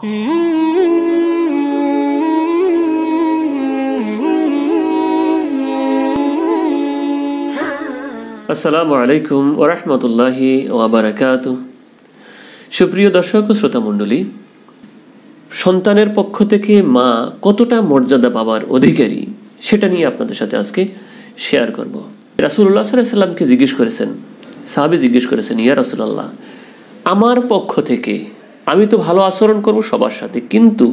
আসসালামু আলাইকুম ওরহমতুল্লাহি ওয়াবারাকাত সুপ্রিয় দর্শক ও শ্রোতা শ্রোতামণ্ডলী সন্তানের পক্ষ থেকে মা কতটা মর্যাদা পাওয়ার অধিকারী সেটা নিয়ে আপনাদের সাথে আজকে শেয়ার করব রাসুল্লাহ সাল্লামকে জিজ্ঞেস করেছেন সাহাবি জিজ্ঞেস করেছেন ইয়া রাসুলাল্লাহ আমার পক্ষ থেকে আমি তো ভালো আচরণ করব সবার সাথে কিন্তু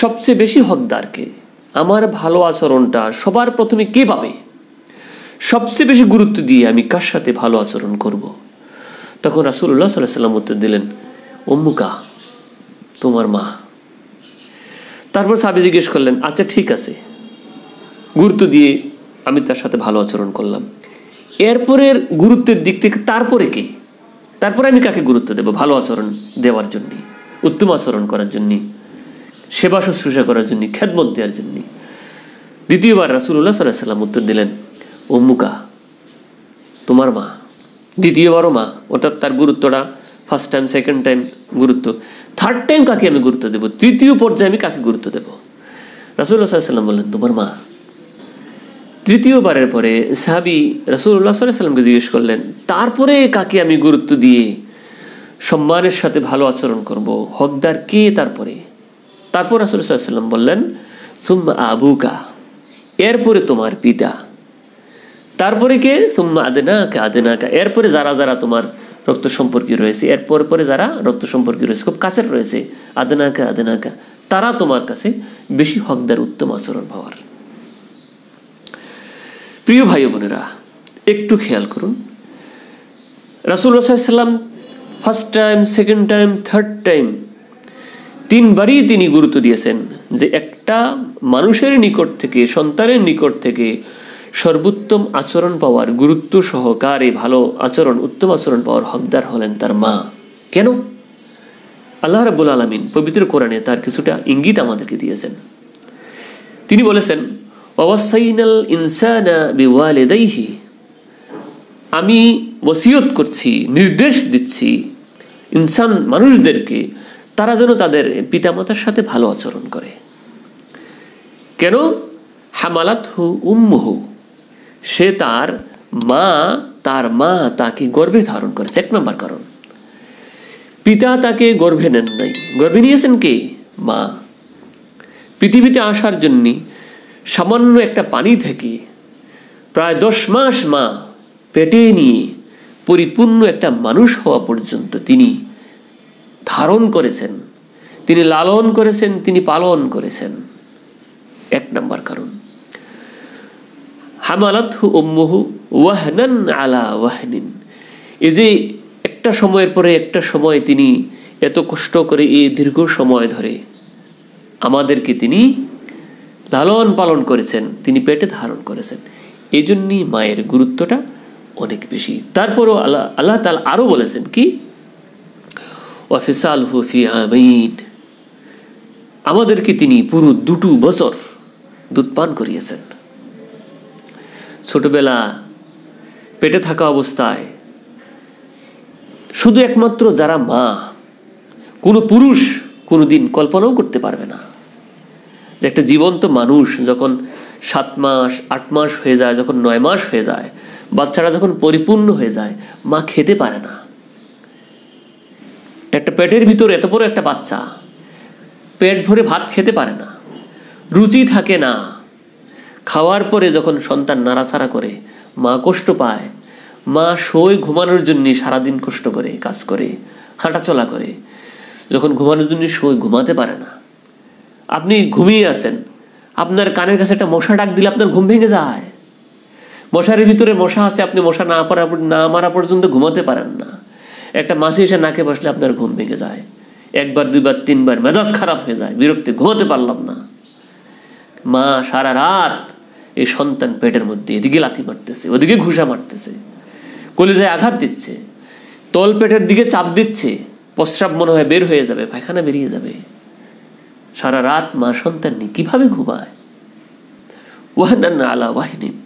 সবচেয়ে বেশি হকদারকে আমার ভালো আচরণটা সবার প্রথমে কে পাবে সবচেয়ে বেশি গুরুত্ব দিয়ে আমি কার সাথে ভালো আচরণ করব। তখন রাসুল্লাহ সাল্লাহ সাল্লাম উত্তর দিলেন অম্মুকা তোমার মা তারপর সাবি জিজ্ঞেস করলেন আচ্ছা ঠিক আছে গুরুত্ব দিয়ে আমি তার সাথে ভালো আচরণ করলাম এরপরের গুরুত্বের দিক থেকে তারপরে কি তারপরে আমি কাকে গুরুত্ব দেব ভালো আচরণ দেওয়ার জন্যে উত্তম আচরণ করার জন্যে সেবা শুশ্রূষা করার জন্যে খ্যাদমত দেওয়ার জন্যে দ্বিতীয়বার রাসুল্লাহ সাল্লাহ সাল্লাম উত্তর দিলেন অম্মুকা তোমার মা দ্বিতীয়বারও মা অর্থাৎ তার গুরুত্বটা ফার্স্ট টাইম সেকেন্ড টাইম গুরুত্ব থার্ড টাইম কাকে আমি গুরুত্ব দেবো তৃতীয় পর্যায়ে আমি কাকে গুরুত্ব দেবো রাসুল্লাহ সাল্লাম বললেন তোমার মা তৃতীয়বারের পরে সাহাবি রসুল্লাহ সাল্লামকে জিজ্ঞেস করলেন তারপরে কাকে আমি গুরুত্ব দিয়ে সম্মানের সাথে ভালো আচরণ করব হকদার কে তারপরে তারপর রাসুল্লাহাম বললেন সুম্মা আবুকা এরপরে তোমার পিতা তারপরে কে সুম্মা আদেনাকা আদেনাকা এরপরে যারা যারা তোমার রক্ত সম্পর্কে রয়েছে এরপর পরে যারা রক্ত সম্পর্কে রয়েছে খুব কাছের রয়েছে আদেনাকা আদেনাকা তারা তোমার কাছে বেশি হকদার উত্তম আচরণ পাওয়ার প্রিয় ভাই বোনেরা একটু খেয়াল করুন রাসুল রসাইসাল্লাম first time second time third time তিনবারই তিনি গুরুত্ব দিয়েছেন যে একটা মানুষের নিকট থেকে সন্তানের নিকট থেকে সর্বোত্তম আচরণ পাওয়ার গুরুত্ব সহকারে ভালো আচরণ উত্তম আচরণ পাওয়ার হকদার হলেন তার মা কেন আল্লাহ রাবুল আলমিন পবিত্র কোরআনে তার কিছুটা ইঙ্গিত আমাদেরকে দিয়েছেন তিনি বলেছেন ওয়াসাইনাল ইনসানা বিওয়ালেদাইহি আমি ওসিয়ত করছি নির্দেশ দিচ্ছি ইনসান মানুষদেরকে তারা যেন তাদের পিতামাতার সাথে ভালো আচরণ করে কেন হামালাত হু হু সে তার মা তার মা তাকে গর্বে ধারণ করেছে এক নম্বর কারণ পিতা তাকে গর্ভে নেন নাই গর্ভে নিয়েছেন কে মা পৃথিবীতে আসার জন্যে সামান্য একটা পানি থেকে প্রায় দশ মাস মা পেটে নিয়ে পরিপূর্ণ একটা মানুষ হওয়া পর্যন্ত তিনি ধারণ করেছেন তিনি লালন করেছেন তিনি পালন করেছেন এক নম্বর কারণ হামালাতহু উম্মহু ওয়াহনান আলা ওয়াহনিন এই যে একটা সময়ের পরে একটা সময় তিনি এত কষ্ট করে এই দীর্ঘ সময় ধরে আমাদেরকে তিনি লালন পালন করেছেন তিনি পেটে ধারণ করেছেন এই জন্যই মায়ের গুরুত্বটা অনেক বেশি তারপরও আল্লাহ আল্লাহ তাল আরও বলেছেন কি অফিসাল হুফি আমিন আমাদেরকে তিনি পুরো দুটো বছর দুধ পান করিয়েছেন ছোটবেলা পেটে থাকা অবস্থায় শুধু একমাত্র যারা মা কোনো পুরুষ কোনো দিন কল্পনাও করতে পারবে না যে একটা জীবন্ত মানুষ যখন সাত মাস আট মাস হয়ে যায় যখন নয় মাস হয়ে যায় বাচ্চারা যখন পরিপূর্ণ হয়ে যায় মা খেতে পারে না একটা পেটের ভিতর এত বড় একটা বাচ্চা পেট ভরে ভাত খেতে পারে না রুচি থাকে না খাওয়ার পরে যখন সন্তান নাড়াচাড়া করে মা কষ্ট পায় মা সই ঘুমানোর জন্য সারাদিন কষ্ট করে কাজ করে হাঁটাচলা করে যখন ঘুমানোর জন্য সই ঘুমাতে পারে না আপনি ঘুমিয়ে আছেন আপনার কানের কাছে একটা মশা ডাক দিলে আপনার ঘুম ভেঙে যায় মশার ভিতরে মশা আছে আপনি মশা না পারা না মারা পর্যন্ত ঘুমাতে পারেন না একটা মাসি এসে নাকে বসলে আপনার ঘুম ভেঙে যায় একবার দুইবার তিনবার মেজাজ খারাপ হয়ে যায় বিরক্তি ঘুমাতে পারলাম না মা সারা রাত এই সন্তান পেটের মধ্যে এদিকে লাথি মারতেছে ওদিকে ঘুষা মারতেছে কলিজায় আঘাত দিচ্ছে তল পেটের দিকে চাপ দিচ্ছে প্রস্রাব মনে হয় বের হয়ে যাবে পায়খানা বেরিয়ে যাবে সারা রাত মা সন্তান নিয়ে কীভাবে ঘুমায় ওয়াহান আলা ওয়াহিনিন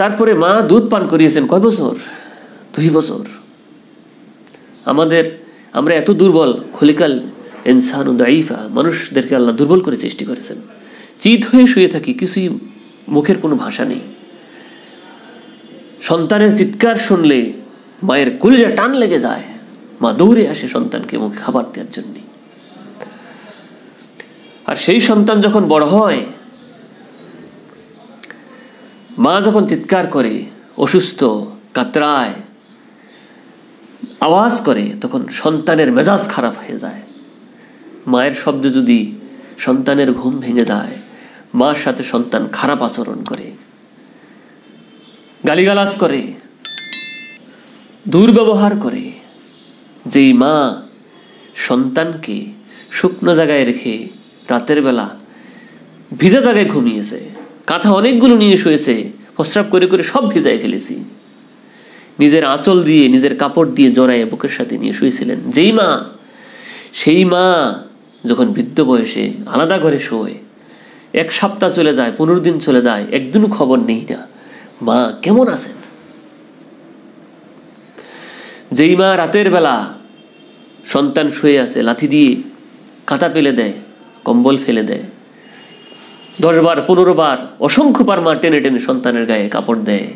তারপরে মা দুধ পান করিয়েছেন কয় বছর দুই বছর আমাদের আমরা এত দুর্বল খলিকাল ইনসান দাইফা মানুষদেরকে আল্লাহ দুর্বল করে সৃষ্টি করেছেন চিত হয়ে শুয়ে থাকি কিছুই মুখের কোনো ভাষা নেই সন্তানের চিৎকার শুনলে মায়ের কুলিজা টান লেগে যায় মা দৌড়ে আসে সন্তানকে মুখে খাবার দেওয়ার জন্যে আর সেই সন্তান যখন বড় হয় মা যখন চিৎকার করে অসুস্থ কাতরায় আওয়াজ করে তখন সন্তানের মেজাজ খারাপ হয়ে যায় মায়ের শব্দে যদি সন্তানের ঘুম ভেঙে যায় মার সাথে সন্তান খারাপ আচরণ করে গালিগালাজ করে দুর্ব্যবহার করে যেই মা সন্তানকে শুকনো জায়গায় রেখে রাতের বেলা ভিজা জায়গায় ঘুমিয়েছে কাঁথা অনেকগুলো নিয়ে শুয়েছে প্রস্রাব করে করে সব ভিজায় ফেলেছি নিজের আঁচল দিয়ে নিজের কাপড় দিয়ে জড়ায় বুকের সাথে নিয়ে শুয়েছিলেন যেই মা সেই মা যখন বৃদ্ধ বয়সে আলাদা ঘরে শোয় এক সপ্তাহ চলে যায় পনেরো দিন চলে যায় একদিনও খবর নেই না মা কেমন আছেন যেই মা রাতের বেলা সন্তান শুয়ে আছে লাথি দিয়ে কাঁথা পেলে দেয় কম্বল ফেলে দেয় দশবার পনেরো বার অসংখ্যবার মা টেনে টেনে সন্তানের গায়ে কাপড় দেয়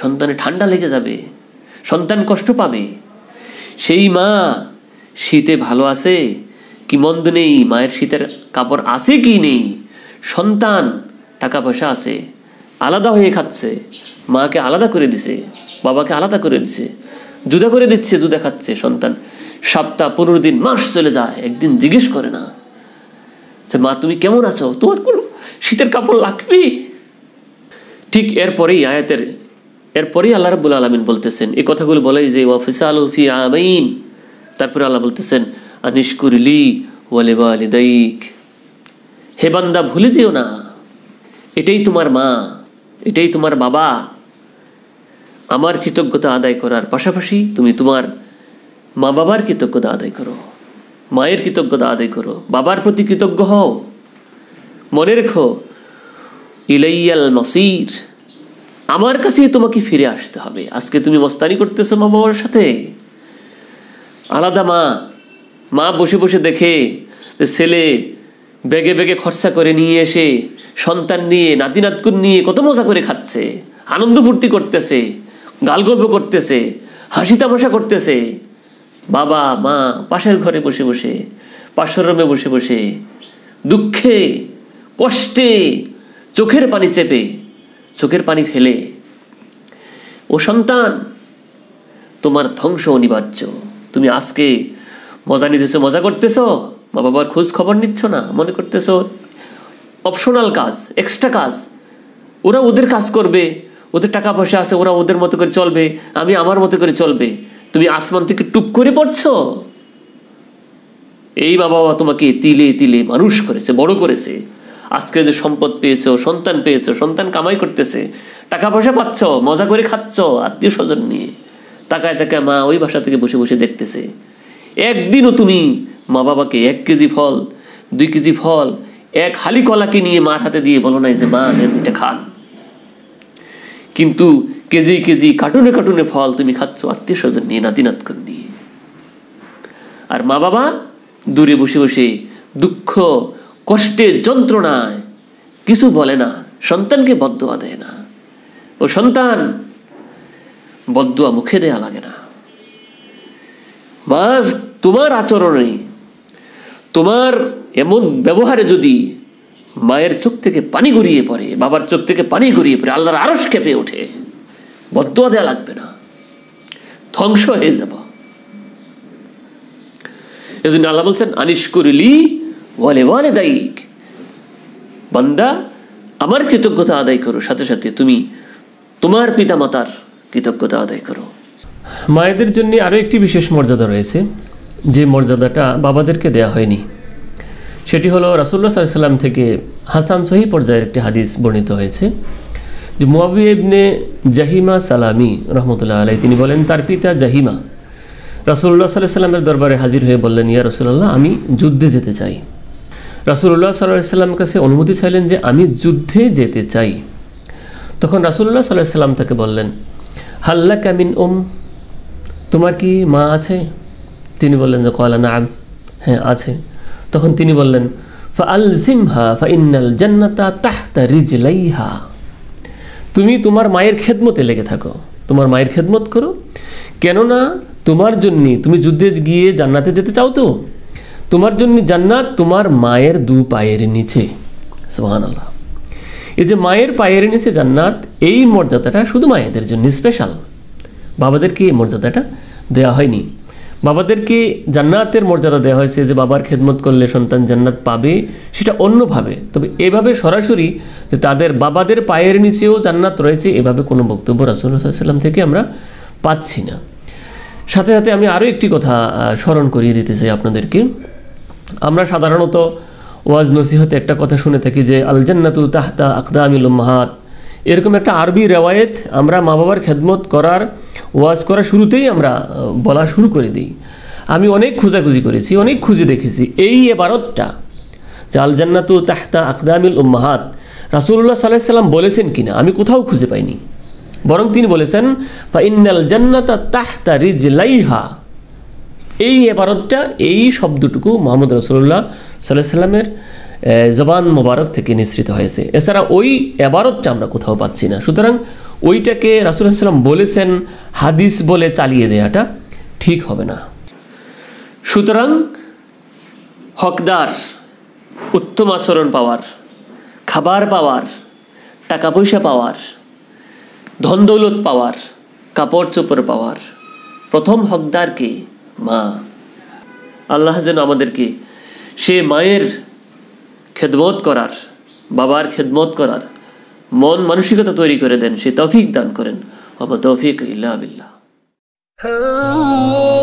সন্তানে ঠান্ডা লেগে যাবে সন্তান কষ্ট পাবে সেই মা শীতে ভালো আছে কি মন্দ নেই মায়ের শীতের কাপড় আছে কি নেই সন্তান টাকা পয়সা আছে আলাদা হয়ে খাচ্ছে মাকে আলাদা করে দিছে বাবাকে আলাদা করে দিছে জুদা করে দিচ্ছে জুদা খাচ্ছে সন্তান সপ্তাহ পনেরো দিন মাস চলে যায় একদিন জিজ্ঞেস করে না সে মা তুমি কেমন আছো তোমার কোনো শীতের কাপড় লাগবে ঠিক এরপরেই আয়াতের এরপরেই আল্লাহ রাবুল আলমিন বলতেছেন এই কথাগুলো বলেই যে ওয়াফিসা আলফি আমিন তারপরে আল্লাহ বলতেছেন আনিশকুরলি ওয়ালেবা ওয়ালিদাইক হে বান্দা ভুলে যেও না এটাই তোমার মা এটাই তোমার বাবা আমার কৃতজ্ঞতা আদায় করার পাশাপাশি তুমি তোমার মা বাবার কৃতজ্ঞতা আদায় করো মায়ের কৃতজ্ঞতা আদায় করো বাবার প্রতি কৃতজ্ঞ হও মনে রেখো ইলাইয়াল নসির আমার কাছে তোমাকে ফিরে আসতে হবে আজকে তুমি মস্তানি করতেছো মা বাবার সাথে আলাদা মা মা বসে বসে দেখে ছেলে বেগে বেগে খরচা করে নিয়ে এসে সন্তান নিয়ে নাতি নাতকুন নিয়ে কত মজা করে খাচ্ছে আনন্দ ফুর্তি করতেছে গালগল্প করতেছে হাসি তামাশা করতেছে বাবা মা পাশের ঘরে বসে বসে পাশের রুমে বসে বসে দুঃখে কষ্টে চোখের পানি চেপে চোখের পানি ফেলে ও সন্তান তোমার ধ্বংস অনিবার্য তুমি আজকে মজা নিতেছো মজা করতেছ মা বাবার খোঁজ খবর নিচ্ছ না মনে করতেছ অপশনাল কাজ এক্সট্রা কাজ ওরা ওদের কাজ করবে ওদের টাকা পয়সা আছে ওরা ওদের মতো করে চলবে আমি আমার মতো করে চলবে তুমি আসমান থেকে টুপ করে পড়ছ এই বাবা তোমাকে তিলে তিলে মানুষ করেছে বড় করেছে আজকে যে সম্পদ পেয়েছো সন্তান পেয়েছো সন্তান কামাই করতেছে টাকা পয়সা পাচ্ছ মজা করে খাচ্ছ আত্মীয় স্বজন নিয়ে তাকায় তাকায় মা ওই ভাষা থেকে বসে বসে দেখতেছে একদিনও তুমি মা বাবাকে এক কেজি ফল দুই কেজি ফল এক হালি কলাকে নিয়ে মার হাতে দিয়ে বলো নাই যে মা নেন এটা খান কিন্তু কেজি কেজি কার্টুনে কার্টুনে ফল তুমি খাচ্ছ আত্মীয় স্বজন নিয়ে নাতিনাতকন নিয়ে আর মা বাবা দূরে বসে বসে দুঃখ কষ্টে যন্ত্রণায় কিছু বলে না সন্তানকে বদুয়া দেয় না ও সন্তান বদুয়া মুখে দেয়া লাগে না মা তোমার আচরণে তোমার এমন ব্যবহারে যদি মায়ের চোখ থেকে পানি গড়িয়ে পড়ে বাবার চোখ থেকে পানি গড়িয়ে পড়ে আল্লাহর আরস কেঁপে ওঠে বদুয়া দেওয়া লাগবে না ধ্বংস হয়ে যাব এজন্য আল্লাহ বলছেন আনিস ওয়ালে ওয়ালে দায়িক বান্দা আমার কৃতজ্ঞতা আদায় করো সাথে সাথে তুমি তোমার পিতা মাতার কৃতজ্ঞতা আদায় করো মায়েদের জন্য আরও একটি বিশেষ মর্যাদা রয়েছে যে মর্যাদাটা বাবাদেরকে দেয়া হয়নি সেটি হলো রাসুল্লা সাল্লাম থেকে হাসান সহি পর্যায়ের একটি হাদিস বর্ণিত হয়েছে যে মুয়াবি ইবনে জাহিমা সালামি রহমতুল্লাহ আলাই তিনি বলেন তার পিতা জাহিমা রাসুল্লাহ সাল্লাহ সাল্লামের দরবারে হাজির হয়ে বললেন ইয়া রসুল্লাহ আমি যুদ্ধে যেতে চাই রাসুল্লাহ সাল্লাহ সাল্লামের কাছে অনুমতি চাইলেন যে আমি যুদ্ধে যেতে চাই তখন রাসুল্লাহ সাল্লাহ সাল্লাম তাকে বললেন হাল্লা ক্যামিন ওম তোমার কি মা আছে তিনি বললেন যে কয়লা না হ্যাঁ আছে তখন তিনি বললেন ফা আল জিমহা ফা ইন্নাল জান্নাতা তাহতা রিজলাইহা তুমি তোমার মায়ের খেদমতে লেগে থাকো তোমার মায়ের খেদমত করো কেননা তোমার জন্যে তুমি যুদ্ধে গিয়ে জান্নাতে যেতে চাও তো তোমার জন্য জান্নাত তোমার মায়ের দু পায়ের নিচে সোহান আল্লাহ এই যে মায়ের পায়ের নিচে জান্নাত এই মর্যাদাটা শুধু মায়েদের জন্য স্পেশাল বাবাদেরকে এই মর্যাদাটা দেয়া হয়নি বাবাদেরকে জান্নাতের মর্যাদা দেওয়া হয়েছে যে বাবার খেদমত করলে সন্তান জান্নাত পাবে সেটা অন্যভাবে তবে এভাবে সরাসরি যে তাদের বাবাদের পায়ের নিচেও জান্নাত রয়েছে এভাবে কোনো বক্তব্য রাসুল্লাহাম থেকে আমরা পাচ্ছি না সাথে সাথে আমি আরও একটি কথা স্মরণ করিয়ে দিতে চাই আপনাদেরকে আমরা সাধারণত ওয়াজ নসিহতে একটা কথা শুনে থাকি যে আল জান্নাতু তাহতা আমিল মাহাত এরকম একটা আরবি রেওয়ায়েত আমরা মা বাবার খেদমত করার ওয়াজ করা শুরুতেই আমরা বলা শুরু করে দিই আমি অনেক খোঁজাখুঁজি করেছি অনেক খুঁজে দেখেছি এই এবারতটা যে জান্নাতু তাহতা আকদামিল উম্মাহাত রাসুল্লাহ সাল্লাহ সাল্লাম বলেছেন কিনা আমি কোথাও খুঁজে পাইনি বরং তিনি বলেছেন বা ইন্নাল জান্নাতা তাহতা রিজ লাইহা এই এবারতটা এই শব্দটুকু মোহাম্মদ রসুল্লাহ সাল্লাহ সাল্লামের জবান মোবারক থেকে নিঃসৃত হয়েছে এছাড়া ওই এবারতটা আমরা কোথাও পাচ্ছি না সুতরাং ওইটাকে রাসুলাম বলেছেন হাদিস বলে চালিয়ে দেওয়াটা ঠিক হবে না সুতরাং হকদার উত্তম আচরণ পাওয়ার খাবার পাওয়ার টাকা পয়সা পাওয়ার ধন দৌলত পাওয়ার কাপড় চোপড় পাওয়ার প্রথম হকদারকে মা আল্লাহ যেন আমাদেরকে সে মায়ের খেদমত করার বাবার খেদমত করার মন মানসিকতা তৈরি করে দেন সে তৌফিক দান করেন অব তৌফিক ইল্লাহ বিল্লাহ হ্যাঁ।